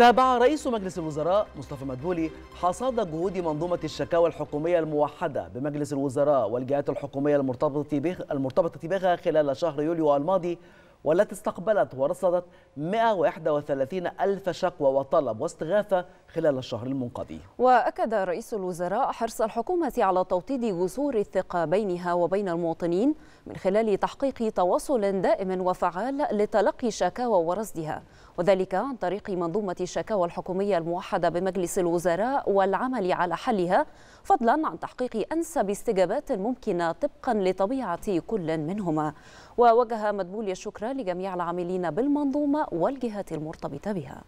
تابع رئيس مجلس الوزراء مصطفى مدبولي حصاد جهود منظومة الشكاوى الحكومية الموحدة بمجلس الوزراء والجهات الحكومية المرتبطة بها خلال شهر يوليو الماضي والتي استقبلت ورصدت 131 ألف شكوى وطلب واستغاثة خلال الشهر المنقضي وأكد رئيس الوزراء حرص الحكومة على توطيد جسور الثقة بينها وبين المواطنين من خلال تحقيق تواصل دائم وفعال لتلقي شكاوى ورصدها وذلك عن طريق منظومة الشكاوى الحكومية الموحدة بمجلس الوزراء والعمل على حلها فضلا عن تحقيق أنسب استجابات ممكنة طبقا لطبيعة كل منهما ووجه مدبولي الشكر لجميع العاملين بالمنظومة والجهات المرتبطة بها